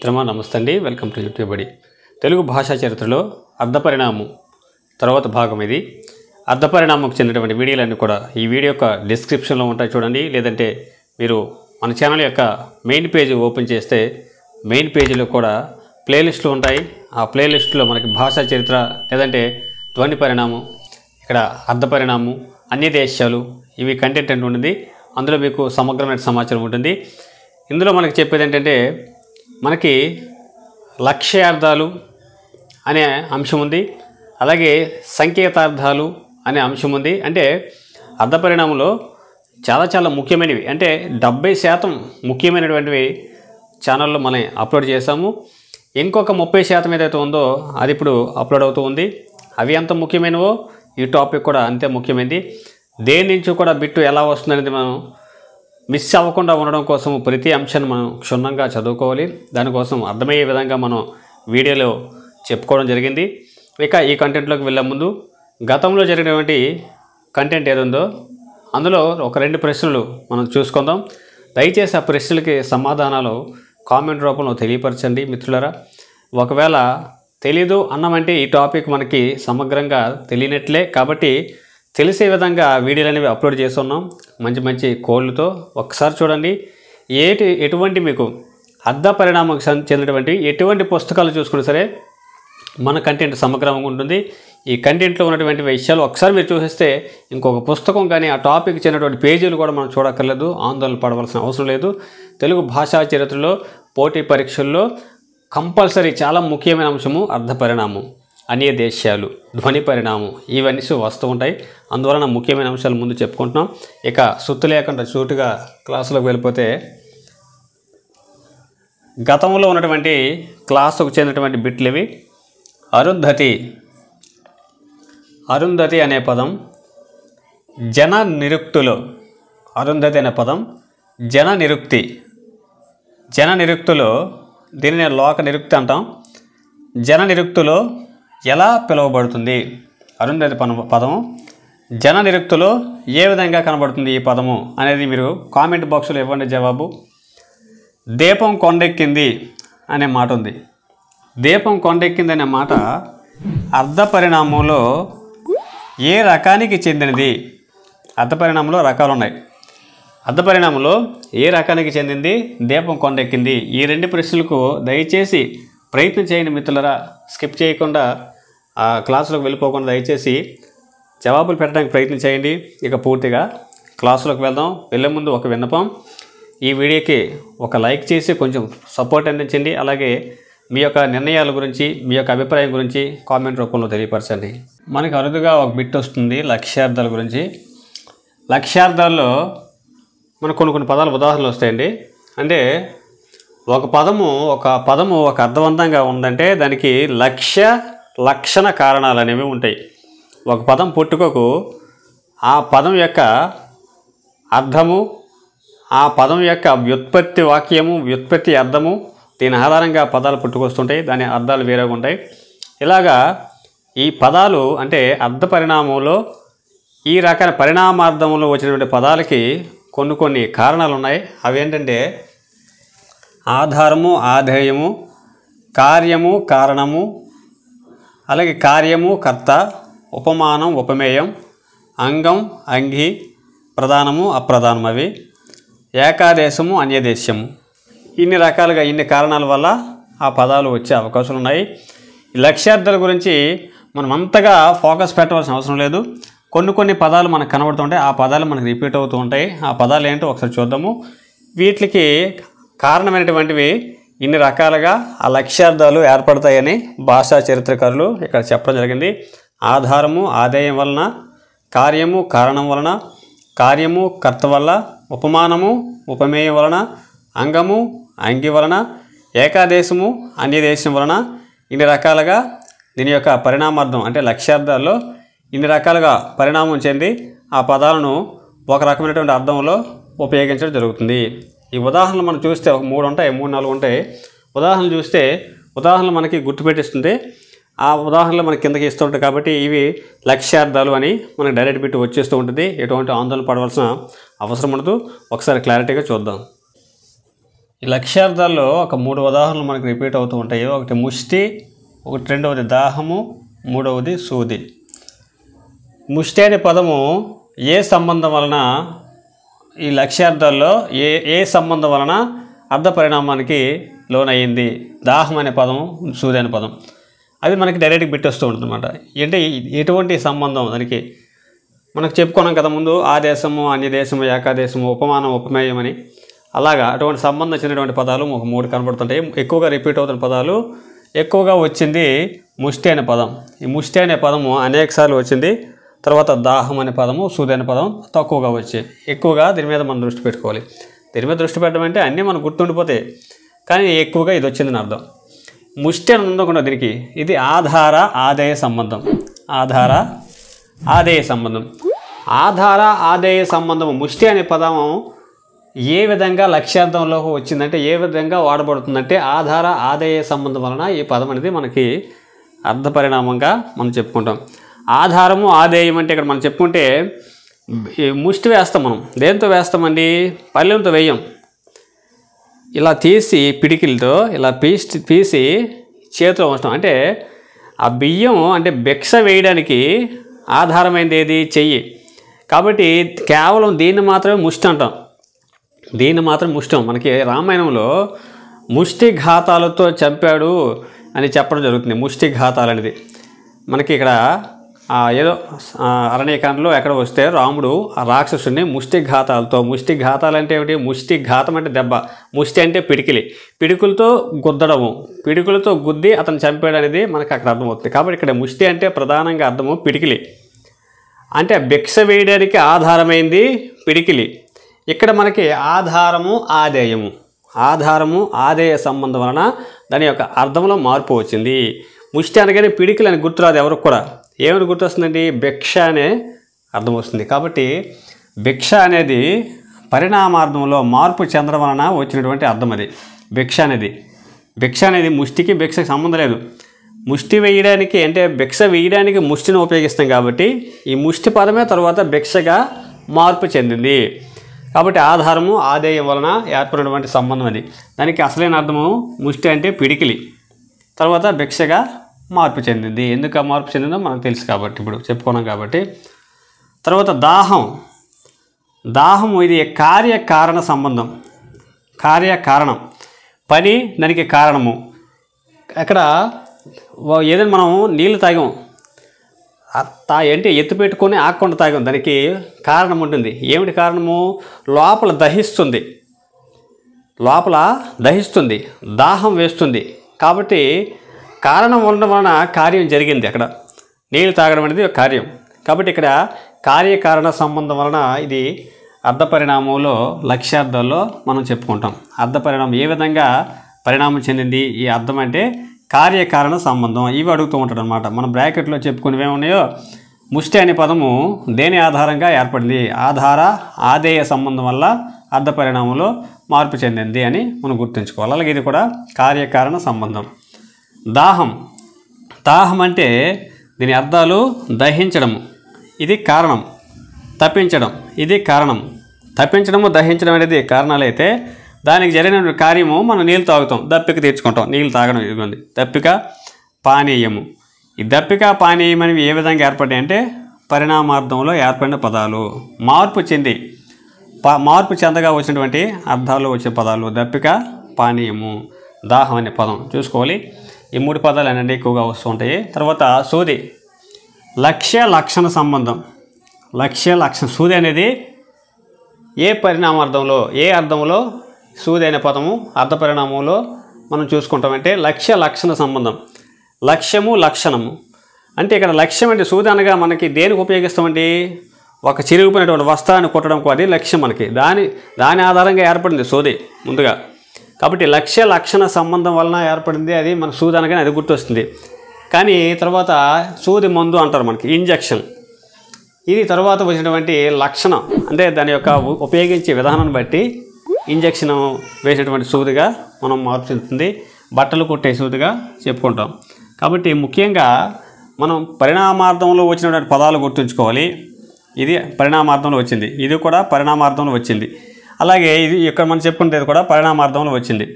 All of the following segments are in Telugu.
మిత్రమా నమస్తే అండి వెల్కమ్ టు యూట్యూబ్ తెలుగు భాషా చరిత్రలో అర్ధపరిణామం తర్వాత భాగం ఇది అర్ధపరిణామకు చెందినటువంటి వీడియోలన్నీ కూడా ఈ వీడియో యొక్క డిస్క్రిప్షన్లో ఉంటాయి చూడండి లేదంటే మీరు మన ఛానల్ యొక్క మెయిన్ పేజ్ ఓపెన్ చేస్తే మెయిన్ పేజీలో కూడా ప్లేలిస్ట్లు ఉంటాయి ఆ ప్లేలిస్ట్లో మనకి భాషా చరిత్ర లేదంటే ధ్వని పరిణామం ఇక్కడ అర్ధపరిణామం అన్ని దేశాలు ఇవి కంటెంట్ అంటూ ఉంటుంది అందులో మీకు సమగ్రమైన సమాచారం ఉంటుంది ఇందులో మనకి చెప్పేది ఏంటంటే మనకి లక్ష్యార్థాలు అనే అంశం ఉంది అలాగే సంకేతార్థాలు అనే అంశం ఉంది అంటే అర్ధపరిణామంలో చాలా చాలా ముఖ్యమైనవి అంటే డెబ్బై శాతం ముఖ్యమైనటువంటివి ఛానల్లో మనం అప్లోడ్ చేశాము ఇంకొక ముప్పై శాతం ఏదైతే ఉందో అది ఇప్పుడు అప్లోడ్ అవుతూ ఉంది అవి ఎంత ముఖ్యమైనవో ఈ టాపిక్ కూడా అంతే ముఖ్యమైనది దేని నుంచి కూడా బిట్టు ఎలా వస్తుందనేది మనం మిస్ అవ్వకుండా ఉండడం కోసం ప్రతి అంశాన్ని మనం క్షుణ్ణంగా చదువుకోవాలి దానికోసం అర్థమయ్యే విధంగా మనం వీడియోలో చెప్పుకోవడం జరిగింది ఇక ఈ కంటెంట్లోకి వెళ్ళే ముందు గతంలో జరిగినటువంటి కంటెంట్ ఏదుందో అందులో ఒక రెండు ప్రశ్నలు మనం చూసుకుందాం దయచేసి ఆ ప్రశ్నలకి సమాధానాలు కామెంట్ రూపంలో తెలియపరచండి మిత్రులరా ఒకవేళ తెలీదు అన్నమంటే ఈ టాపిక్ మనకి సమగ్రంగా తెలియనట్లే కాబట్టి తెలిసే విధంగా వీడియోలు అనేవి అప్లోడ్ చేస్తున్నాం మంచి మంచి కోళ్ళతో ఒకసారి చూడండి ఏటి ఎటువంటి మీకు అద్ద పరిణామం చెందినటువంటి ఎటువంటి పుస్తకాలు చూసుకున్నా సరే మన కంటెంట్ సమగ్రంగా ఉంటుంది ఈ కంటెంట్లో ఉన్నటువంటి విషయాలు ఒకసారి మీరు చూసిస్తే ఇంకొక పుస్తకం కానీ ఆ టాపిక్ చెందినటువంటి పేజీలు కూడా మనం చూడక్కర్లేదు ఆందోళన పడవలసిన అవసరం లేదు తెలుగు భాషా చరిత్రలో పోటీ పరీక్షల్లో కంపల్సరీ చాలా ముఖ్యమైన అంశము అర్ధ పరిణామం అన్య దేశాలు ధ్వని పరిణామం ఇవన్నీ వస్తూ ఉంటాయి అందువలన ముఖ్యమైన అంశాలు ముందు చెప్పుకుంటున్నాం ఇక సుత్తు లేకుండా చోటుగా క్లాసులోకి వెళ్ళిపోతే గతంలో ఉన్నటువంటి క్లాసుకు చెందినటువంటి బిట్లు ఇవి అరుంధతి అరుంధతి అనే పదం జన నిరుక్తులు అరుంధతి అనే పదం జన నిరుక్తి జన నిరుక్తులు దీనిని లోక నిరుక్తి అంటాం జన నిరుక్తులు ఎలా పిలువబడుతుంది అరుంధతి పదము జన నిరుక్తులో ఏ విధంగా కనబడుతుంది ఈ పదము అనేది మీరు కామెంట్ బాక్స్లో ఇవ్వండి జవాబు దీపం కొండెక్కింది అనే మాట ఉంది దీపం కొండెక్కింది అనే మాట అర్ధ పరిణామంలో ఏ రకానికి చెందినది అర్ధ పరిణామంలో రకాలు ఉన్నాయి అర్ధ పరిణామంలో ఏ రకానికి చెందింది దీపం కొండెక్కింది ఈ రెండు ప్రశ్నలకు దయచేసి ప్రయత్నం చేయండి మిత్రులరా స్కిప్ చేయకుండా ఆ క్లాసులకు వెళ్ళిపోకుండా దయచేసి జవాబులు పెట్టడానికి ప్రయత్నం చేయండి ఇక పూర్తిగా క్లాసులకు వెళ్దాం వెళ్ళే ముందు ఒక విన్నపం ఈ వీడియోకి ఒక లైక్ చేసి కొంచెం సపోర్ట్ అందించండి అలాగే మీ యొక్క నిర్ణయాల గురించి మీ యొక్క అభిప్రాయం గురించి కామెంట్ రూపంలో తెలియపరచండి మనకు అరుదుగా ఒక బిట్ వస్తుంది లక్ష్యార్థాల గురించి లక్ష్యార్థాల్లో మనకు కొన్ని కొన్ని పదాలు ఉదాహరణలు వస్తాయండి అంటే ఒక పదము ఒక పదము ఒక అర్థవంతంగా ఉందంటే దానికి లక్ష్య లక్షణ కారణాలు అనేవి ఉంటాయి ఒక పదం పుట్టుకకు ఆ పదం యొక్క అర్థము ఆ పదం యొక్క వ్యుత్పత్తి వాక్యము వ్యుత్పత్తి అర్థము దీని ఆధారంగా పదాలు పుట్టుకొస్తుంటాయి దాని అర్థాలు వేరేగా ఉంటాయి ఇలాగా ఈ పదాలు అంటే అర్థ పరిణామంలో ఈ రకాల పరిణామార్థంలో వచ్చినటువంటి పదాలకి కొన్ని కొన్ని కారణాలు ఉన్నాయి అవి ఏంటంటే ఆధారము ఆధేయము కార్యము కారణము అలాగే కార్యము కర్త ఉపమానం ఉపమేయం అంగం అంగి ప్రధానము అప్రధానం అవి ఏకాదేశము అన్యదేశము ఇన్ని రకాలుగా ఇన్ని కారణాల వల్ల ఆ పదాలు వచ్చే అవకాశాలు ఉన్నాయి లక్ష్యార్థాల గురించి మనం అంతగా ఫోకస్ పెట్టవలసిన అవసరం లేదు కొన్ని కొన్ని పదాలు మనకు కనబడుతుంటాయి ఆ పదాలు మనకు రిపీట్ అవుతూ ఉంటాయి ఆ పదాలు ఏంటో ఒకసారి చూద్దాము వీటికి కారణమైనటువంటివి ఇన్ని రకాలుగా ఆ లక్ష్యార్థాలు ఏర్పడతాయని భాషా చరిత్రకారులు ఇక్కడ చెప్పడం జరిగింది ఆధారము ఆదాయం వలన కార్యము కారణం వలన కార్యము కర్త వల్ల ఉపమానము ఉపమేయం వలన అంగము అంగి వలన ఏకాదేశము దేశం వలన ఇన్ని రకాలుగా దీని యొక్క పరిణామార్థం అంటే లక్ష్యార్థాల్లో ఇన్ని రకాలుగా పరిణామం చెంది ఆ పదాలను ఒక రకమైనటువంటి అర్థంలో ఉపయోగించడం జరుగుతుంది ఈ ఉదాహరణలు మనం చూస్తే ఒక మూడు ఉంటాయి మూడు నాలుగు ఉంటాయి ఉదాహరణలు చూస్తే ఉదాహరణలు మనకి గుర్తుపెట్టిస్తుంది ఆ ఉదాహరణలు మనకి కిందకి ఇస్తూ ఉంటాయి కాబట్టి ఇవి లక్ష్యార్థాలు అని మనకు డైరెక్ట్ పెట్టి వచ్చేస్తూ ఉంటుంది ఎటువంటి ఆందోళన పడవలసిన అవసరం ఉండదు ఒకసారి క్లారిటీగా చూద్దాం ఈ లక్ష్యార్థాల్లో ఒక మూడు ఉదాహరణలు మనకు రిపీట్ అవుతూ ఉంటాయి ఒకటి ముష్టి ఒకటి రెండవది దాహము మూడవది సూది ముష్టి అనే పదము ఏ సంబంధం వలన ఈ లక్ష్యార్థాల్లో ఏ ఏ సంబంధం వలన అర్ధ పరిణామానికి లోనయ్యింది దాహం అనే పదం సూర్య అనే పదం అది మనకి డైరెక్ట్గా పెట్టేస్తూ ఉంటుందన్నమాట అంటే ఎటువంటి సంబంధం దానికి మనకు చెప్పుకున్నాం కదా ముందు ఆ దేశము అన్య దేశము ఏకాదేశము ఉపమానం ఉపమేయం అని అలాగా అటువంటి సంబంధం చెందినటువంటి పదాలు ఒక మూడు కనబడుతుంటాయి ఎక్కువగా రిపీట్ అవుతున్న పదాలు ఎక్కువగా వచ్చింది ముష్టి అనే పదం ఈ ముష్టి అనే పదము అనేకసార్లు వచ్చింది తర్వాత దాహం అనే పదము సూది అనే పదం తక్కువగా వచ్చాయి ఎక్కువగా దీని మీద మనం దృష్టి పెట్టుకోవాలి దీని మీద దృష్టి పెట్టడం అంటే అన్నీ మనం గుర్తుండిపోతే కానీ ఎక్కువగా ఇది వచ్చిందని అర్థం ముష్టి అని ఉందకుండా దీనికి ఇది ఆధార ఆదాయ సంబంధం ఆధార ఆదాయ సంబంధం ఆధార ఆదాయ సంబంధం ముష్టి అనే పదం ఏ విధంగా లక్ష్యార్థంలో వచ్చిందంటే ఏ విధంగా వాడబడుతుందంటే ఆధార ఆదాయ సంబంధం వలన ఈ పదం అనేది మనకి అర్థపరిణామంగా మనం చెప్పుకుంటాం ఆధారము ఆదేయం అంటే ఇక్కడ మనం చెప్పుకుంటే ముష్టి వేస్తాం మనం దేంతో వేస్తామండి పల్లెంతో వేయం ఇలా తీసి పిడికిలతో ఇలా పీసి తీసి చేతిలో ఉంచడం అంటే ఆ బియ్యం అంటే భిక్ష వేయడానికి ఆధారమైంది ఏది చెయ్యి కాబట్టి కేవలం దీన్ని మాత్రమే ముష్టి అంటాం దీన్ని మాత్రం ముష్టం మనకి రామాయణంలో ముష్టి ఘాతాలతో చంపాడు అని చెప్పడం జరుగుతుంది ముష్టి ఘాతాలు అనేది మనకి ఇక్కడ ఏదో అరణ్యకాండలో ఎక్కడ వస్తే రాముడు ఆ రాక్షసుని ముష్టి ఘాతాలతో ముష్టి ఘాతాలు అంటే ఏమిటి ముష్టి ఘాతం అంటే దెబ్బ ముష్టి అంటే పిడికిలి పిడుకులతో గుద్దడము పిడుకులతో గుద్ది అతను చంపాడు అనేది మనకు అక్కడ అర్థమవుతుంది కాబట్టి ఇక్కడ ముష్టి అంటే ప్రధానంగా అర్థము పిడికిలి అంటే భిక్ష వేయడానికి ఆధారమైంది పిడికిలి ఇక్కడ మనకి ఆధారము ఆదేయము ఆధారము ఆదేయ సంబంధం వలన దాని యొక్క అర్థంలో మార్పు వచ్చింది ముష్టి అనగానే అని గుర్తురాదు ఎవరికి కూడా ఏమని గుర్తొస్తుందండి భిక్ష అనే అర్థం వస్తుంది కాబట్టి భిక్ష అనేది పరిణామార్థంలో మార్పు చెందడం వలన వచ్చినటువంటి అర్థం అది భిక్ష అనేది భిక్ష అనేది ముష్టికి భిక్షకి సంబంధం లేదు ముష్టి వేయడానికి అంటే భిక్ష వేయడానికి ముష్టిని ఉపయోగిస్తాం కాబట్టి ఈ ముష్టి పదమే తర్వాత భిక్షగా మార్పు చెందింది కాబట్టి ఆధారము ఆదాయం వలన ఏర్పడినటువంటి సంబంధం అది దానికి అసలైన అర్థము ముష్టి అంటే పిడికిలి తర్వాత భిక్షగా మార్పు చెందింది ఎందుకు ఆ మార్పు చెందిందో మనకు తెలుసు కాబట్టి ఇప్పుడు చెప్పుకున్నాం కాబట్టి తర్వాత దాహం దాహం ఇది కార్యకారణ సంబంధం కార్యకారణం పని దానికి కారణము అక్కడ ఏదైనా మనం నీళ్ళు తాగాం తా ఏంటి ఎత్తు పెట్టుకొని ఆకుండా తాగాం దానికి కారణం ఉంటుంది ఏమిటి కారణము లోపల దహిస్తుంది లోపల దహిస్తుంది దాహం వేస్తుంది కాబట్టి కారణం ఉండడం వలన కార్యం జరిగింది అక్కడ నీళ్లు తాగడం అనేది ఒక కార్యం కాబట్టి ఇక్కడ కార్యకారణ సంబంధం వలన ఇది అర్ధ పరిణామంలో లక్ష్యార్థాల్లో మనం చెప్పుకుంటాం అర్ధ పరిణామం ఏ విధంగా పరిణామం చెందింది ఈ అర్థం అంటే కార్యకారణ సంబంధం ఇవి అడుగుతూ ఉంటాడు అనమాట మన బ్రాకెట్లో చెప్పుకునేవి ఏమున్నాయో ముష్టి అనే పదము దేని ఆధారంగా ఏర్పడింది ఆధార ఆదేయ సంబంధం వల్ల అర్ధ పరిణామంలో మార్పు చెందింది అని మనం గుర్తుంచుకోవాలి అలాగే ఇది కూడా కార్యకారణ సంబంధం దాహం దాహం అంటే దీని అర్థాలు దహించడము ఇది కారణం తప్పించడం ఇది కారణం తప్పించడము దహించడం అనేది కారణాలు అయితే దానికి జరిగిన కార్యము మనం నీళ్ళు తాగుతాం దప్పిక తీర్చుకుంటాం నీళ్ళు తాగడం ఇదిగోండి దప్పిక పానీయము ఈ దప్పిక పానీయం అనేవి ఏ విధంగా ఏర్పడ్డాయి అంటే పరిణామార్థంలో ఏర్పడిన పదాలు మార్పు చెంది పా మార్పు చెందగా వచ్చినటువంటి అర్థాలు వచ్చే పదాలు దప్పిక పానీయము దాహం అనే పదం చూసుకోవాలి ఈ మూడు పదాలు అనేవి ఎక్కువగా వస్తూ ఉంటాయి తర్వాత సూది లక్ష్య లక్షణ సంబంధం లక్ష్య లక్షణ సూది అనేది ఏ పరిణామార్థంలో ఏ అర్థంలో సూది అనే పదము అర్థ పరిణామంలో మనం చూసుకుంటామంటే లక్ష్య లక్షణ సంబంధం లక్ష్యము లక్షణము అంటే ఇక్కడ లక్ష్యం అంటే సూది అనగా మనకి దేనికి ఉపయోగిస్తామండి ఒక చిరిగిపోయినటువంటి వస్త్రాన్ని కొట్టడం అది లక్ష్యం మనకి దాని దాని ఆధారంగా ఏర్పడింది సూది ముందుగా కాబట్టి లక్ష్య లక్షణ సంబంధం వలన ఏర్పడింది అది మన సూది అనగానే అది గుర్తొస్తుంది కానీ తర్వాత సూది మందు అంటారు మనకి ఇంజక్షన్ ఇది తర్వాత వచ్చినటువంటి లక్షణం అంటే దాని యొక్క ఉపయోగించే విధానాన్ని బట్టి ఇంజక్షన్ వేసేటువంటి సూదిగా మనం మార్చుతుంది బట్టలు కొట్టే సూదిగా చెప్పుకుంటాం కాబట్టి ముఖ్యంగా మనం పరిణామార్థంలో వచ్చినటువంటి పదాలు గుర్తుంచుకోవాలి ఇది పరిణామార్థంలో వచ్చింది ఇది కూడా పరిణామార్థంలో వచ్చింది అలాగే ఇది ఇక్కడ మనం చెప్పుకుంటే కూడా పరిణామార్థంలో వచ్చింది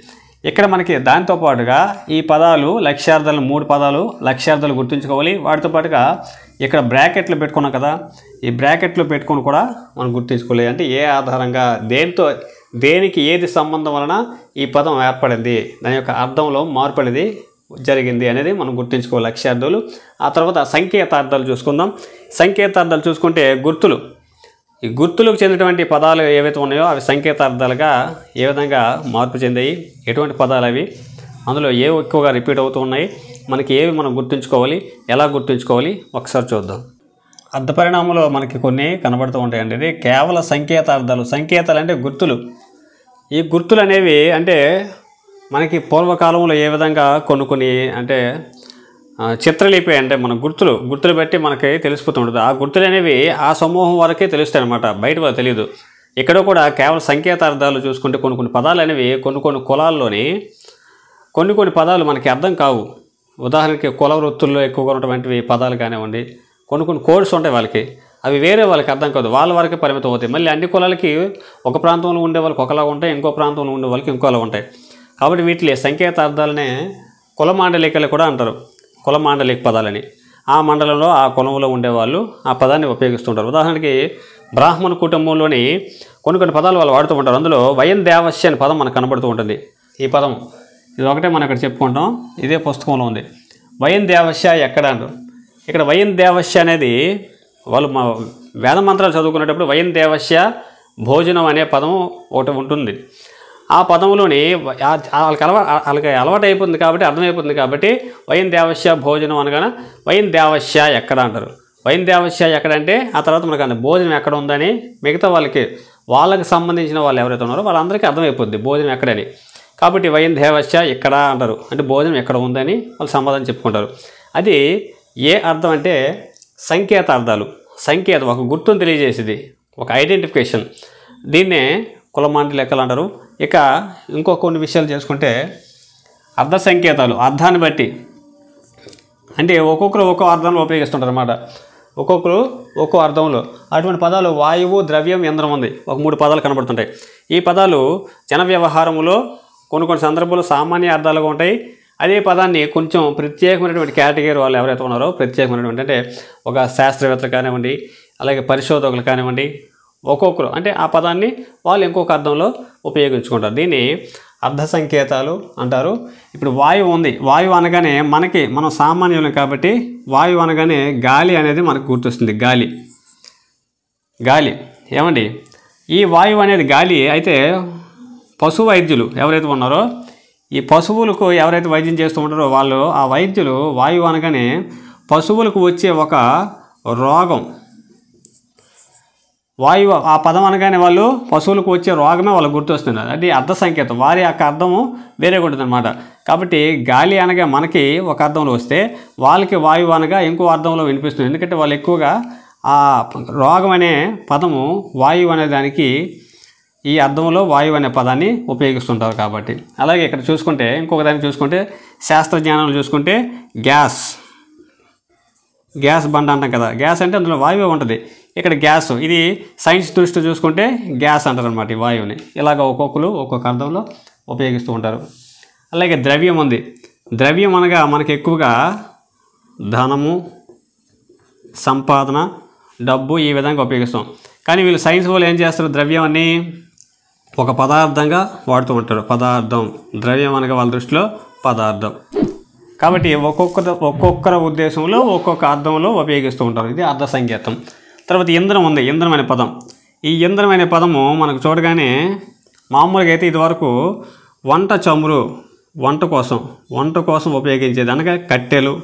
ఇక్కడ మనకి దాంతో పాటుగా ఈ పదాలు లక్ష్యార్థాలు మూడు పదాలు లక్ష్యార్థాలు గుర్తుంచుకోవాలి వాటితో పాటుగా ఇక్కడ బ్రాకెట్లు పెట్టుకున్నాం కదా ఈ బ్రాకెట్లు పెట్టుకుని కూడా మనం గుర్తించుకోలేదు అంటే ఏ ఆధారంగా దేనితో దేనికి ఏది సంబంధం వలన ఈ పదం ఏర్పడింది దాని యొక్క అర్థంలో మార్పు అనేది జరిగింది అనేది మనం గుర్తుంచుకోవాలి లక్ష్యార్థాలు ఆ తర్వాత సంకేతార్థాలు చూసుకుందాం సంకేతార్థాలు చూసుకుంటే గుర్తులు ఈ గుర్తులకు చెందినటువంటి పదాలు ఏవైతే ఉన్నాయో అవి సంకేతార్థాలుగా ఏ విధంగా మార్పు చెందాయి ఎటువంటి పదాలు అవి అందులో ఏవి ఎక్కువగా రిపీట్ అవుతూ ఉన్నాయి మనకి ఏవి మనం గుర్తుంచుకోవాలి ఎలా గుర్తుంచుకోవాలి ఒకసారి చూద్దాం అర్ధ పరిణామంలో మనకి కొన్ని కనబడుతూ ఉంటాయండి ఇది కేవల సంకేతార్థాలు సంకేతాలు అంటే గుర్తులు ఈ గుర్తులు అనేవి అంటే మనకి పూర్వకాలంలో ఏ విధంగా కొన్ని కొన్ని అంటే చిత్రలిపి అంటే మన గుర్తులు గుర్తులు బట్టి మనకి తెలిసిపోతూ ఉంటుంది ఆ గుర్తులు అనేవి ఆ సమూహం వరకే తెలుస్తాయి అనమాట బయట తెలియదు ఇక్కడ కూడా కేవలం సంకేతార్థాలు చూసుకుంటే కొన్ని కొన్ని పదాలు అనేవి కొన్ని కొన్ని కులాల్లోని కొన్ని కొన్ని పదాలు మనకి అర్థం కావు ఉదాహరణకి కుల వృత్తుల్లో ఎక్కువగా ఉన్నటువంటివి పదాలు కానివ్వండి కొన్ని కొన్ని కోడ్స్ ఉంటాయి వాళ్ళకి అవి వేరే వాళ్ళకి అర్థం కాదు వాళ్ళ వరకే పరిమితం అవుతాయి మళ్ళీ అన్ని కులాలకి ఒక ప్రాంతంలో ఉండే వాళ్ళకి ఒకలా ఉంటాయి ఇంకో ప్రాంతంలో ఉండే వాళ్ళకి ఇంకోలా ఉంటాయి కాబట్టి వీటిలో సంకేతార్థాలనే కుల మాండలికలు కూడా అంటారు కుల మాండలిక పదాలని ఆ మండలంలో ఆ కులంలో ఉండేవాళ్ళు ఆ పదాన్ని ఉపయోగిస్తుంటారు ఉదాహరణకి బ్రాహ్మణ కుటుంబంలోని కొన్ని కొన్ని పదాలు వాళ్ళు వాడుతూ ఉంటారు అందులో వయన్ దేవస్య అనే పదం మనకు కనబడుతూ ఉంటుంది ఈ పదం ఇది ఒకటే మనం ఇక్కడ చెప్పుకుంటాం ఇదే పుస్తకంలో ఉంది వయన్ దేవస్య ఎక్కడ ఇక్కడ వయన్ దేవస్య అనేది వాళ్ళు మా వేద మంత్రాలు చదువుకునేటప్పుడు వయన్ దేవస్య భోజనం అనే పదం ఒకటి ఉంటుంది ఆ పదంలోని వాళ్ళకి అలవా వాళ్ళకి అలవాటు అయిపోతుంది కాబట్టి అర్థమైపోతుంది కాబట్టి వైన్ దేవస్య భోజనం అనగానే వైన్ దేవస్య ఎక్కడ అంటారు వైన్ దేవస్య ఎక్కడంటే ఆ తర్వాత మనకు అంటే భోజనం ఎక్కడ ఉందని మిగతా వాళ్ళకి వాళ్ళకి సంబంధించిన వాళ్ళు ఎవరైతే ఉన్నారో వాళ్ళందరికీ అర్థమైపోద్ది భోజనం ఎక్కడని కాబట్టి వైన్ దేవస్య ఇక్కడ అంటారు అంటే భోజనం ఎక్కడ ఉందని వాళ్ళు సమాధానం చెప్పుకుంటారు అది ఏ అర్థం అంటే సంకేత అర్థాలు సంకేతం ఒక గుర్తును తెలియజేసేది ఒక ఐడెంటిఫికేషన్ దీన్నే కులమాంటి లెక్కలు అంటారు ఇక ఇంకో కొన్ని విషయాలు చేసుకుంటే అర్ధ సంకేతాలు అర్థాన్ని బట్టి అంటే ఒక్కొక్కరు ఒక్కో అర్థంలో ఉపయోగిస్తుంటారు అన్నమాట ఒక్కొక్కరు ఒక్కో అర్థంలో అటువంటి పదాలు వాయువు ద్రవ్యం యంత్రం ఉంది ఒక మూడు పదాలు కనబడుతుంటాయి ఈ పదాలు జన వ్యవహారంలో కొన్ని కొన్ని సందర్భంలో సామాన్య అర్థాలుగా ఉంటాయి అదే పదాన్ని కొంచెం ప్రత్యేకమైనటువంటి కేటగిరీ వాళ్ళు ఎవరైతే ఉన్నారో ప్రత్యేకమైనటువంటి అంటే ఒక శాస్త్రవేత్తలు కానివ్వండి అలాగే పరిశోధకులు కానివ్వండి ఒక్కొక్కరు అంటే ఆ పదాన్ని వాళ్ళు ఇంకొక అర్థంలో ఉపయోగించుకుంటారు దీన్ని అర్ధ సంకేతాలు అంటారు ఇప్పుడు వాయువు ఉంది వాయువు అనగానే మనకి మనం సామాన్యులం కాబట్టి వాయువు అనగానే గాలి అనేది మనకు గుర్తొస్తుంది గాలి గాలి ఏమండి ఈ వాయువు అనేది గాలి అయితే పశు వైద్యులు ఎవరైతే ఉన్నారో ఈ పశువులకు ఎవరైతే వైద్యం చేస్తూ ఉంటారో వాళ్ళు ఆ వైద్యులు వాయువు అనగానే పశువులకు వచ్చే ఒక రోగం వాయువు ఆ పదం అనగానే వాళ్ళు పశువులకు వచ్చే రోగమే వాళ్ళకు గుర్తొస్తున్నారు అది అర్థ సంకేతం వారి యొక్క అర్థము వేరే ఉంటుందన్నమాట కాబట్టి గాలి అనగా మనకి ఒక అర్థంలో వస్తే వాళ్ళకి వాయువు అనగా ఇంకో అర్థంలో వినిపిస్తుంది ఎందుకంటే వాళ్ళు ఎక్కువగా ఆ రోగం అనే పదము వాయువు అనే దానికి ఈ అర్థంలో వాయువు అనే పదాన్ని ఉపయోగిస్తుంటారు కాబట్టి అలాగే ఇక్కడ చూసుకుంటే ఇంకొక దాన్ని చూసుకుంటే శాస్త్రజ్ఞానం చూసుకుంటే గ్యాస్ గ్యాస్ బండ అంటాం కదా గ్యాస్ అంటే అందులో వాయువే ఉంటుంది ఇక్కడ గ్యాస్ ఇది సైన్స్ దృష్టి చూసుకుంటే గ్యాస్ అంటారు అనమాట ఈ వాయువుని ఇలాగ ఒక్కొక్కరు ఒక్కొక్క అర్థంలో ఉపయోగిస్తూ ఉంటారు అలాగే ద్రవ్యం ఉంది ద్రవ్యం అనగా మనకి ఎక్కువగా ధనము సంపాదన డబ్బు ఈ విధంగా ఉపయోగిస్తాం కానీ వీళ్ళు సైన్స్ వాళ్ళు ఏం చేస్తారు ద్రవ్యాన్ని ఒక పదార్థంగా వాడుతూ ఉంటారు పదార్థం ద్రవ్యం అనగా వాళ్ళ దృష్టిలో పదార్థం కాబట్టి ఒక్కొక్క ఒక్కొక్కరి ఉద్దేశంలో ఒక్కొక్క అర్థంలో ఉపయోగిస్తూ ఉంటారు ఇది అర్ధ సంకేతం తర్వాత ఇంధనం ఉంది ఇంధనం అనే పదం ఈ ఇంధనం అనే పదము మనకు చూడగానే మామూలుగా అయితే ఇదివరకు వంట చమురు వంట కోసం వంట కోసం ఉపయోగించేది అనగా కట్టెలు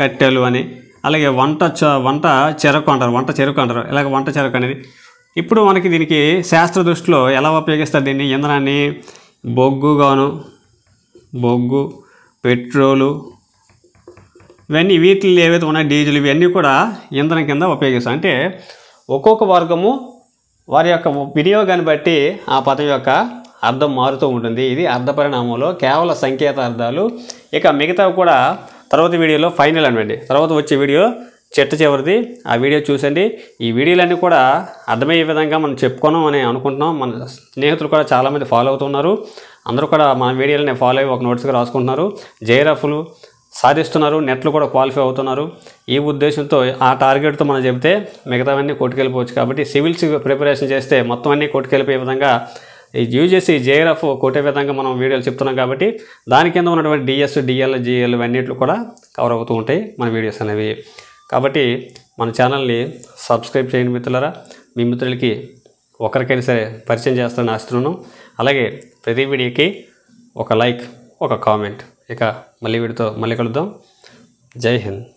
కట్టెలు అని అలాగే వంట చ వంట చెరకు అంటారు వంట చెరుకు అంటారు ఇలాగ వంట చెరకు అనేది ఇప్పుడు మనకి దీనికి శాస్త్ర దృష్టిలో ఎలా ఉపయోగిస్తారు దీన్ని ఇంధనాన్ని బొగ్గుగాను బొగ్గు పెట్రోలు ఇవన్నీ వీటిలో ఏవైతే ఉన్నాయి డీజిల్ ఇవన్నీ కూడా ఇంధనం కింద ఉపయోగిస్తాం అంటే ఒక్కొక్క వర్గము వారి యొక్క వినియోగాన్ని బట్టి ఆ పదం యొక్క అర్థం మారుతూ ఉంటుంది ఇది అర్థ పరిణామంలో కేవల సంకేత అర్థాలు ఇక మిగతా కూడా తర్వాత వీడియోలో ఫైనల్ అనివ్వండి తర్వాత వచ్చే వీడియో చెట్టు చివరిది ఆ వీడియో చూసండి ఈ వీడియోలన్నీ కూడా అర్థమయ్యే విధంగా మనం చెప్పుకున్నాం అని అనుకుంటున్నాం మన స్నేహితులు కూడా చాలామంది ఫాలో అవుతున్నారు అందరూ కూడా మన వీడియోలని ఫాలో అయ్యి ఒక నోట్స్గా రాసుకుంటున్నారు జేరఫ్లు సాధిస్తున్నారు నెట్లు కూడా క్వాలిఫై అవుతున్నారు ఈ ఉద్దేశంతో ఆ టార్గెట్తో మనం చెబితే మిగతావన్నీ కొట్టుకెళ్ళిపోవచ్చు కాబట్టి సివిల్స్ ప్రిపరేషన్ చేస్తే మొత్తం అన్నీ కొట్టుకెళ్ళిపోయే విధంగా ఈ యూజీసీ జేఆర్ఎఫ్ కొట్టే విధంగా మనం వీడియోలు చెప్తున్నాం కాబట్టి దాని కింద ఉన్నటువంటి డిఎస్ డిఎల్ జిఎల్ ఇవన్నిట్లు కూడా కవర్ అవుతూ ఉంటాయి మన వీడియోస్ అనేవి కాబట్టి మన ఛానల్ని సబ్స్క్రైబ్ చేయండి మిత్రులరా మీ మిత్రులకి ఒకరికైనా సరే పరిచయం చేస్తానని ఆస్తున్నాను అలాగే ప్రతి వీడియోకి ఒక లైక్ ఒక కామెంట్ ఇక మళ్ళీ వీడితో మళ్ళీ కలుద్దాం జై హింద్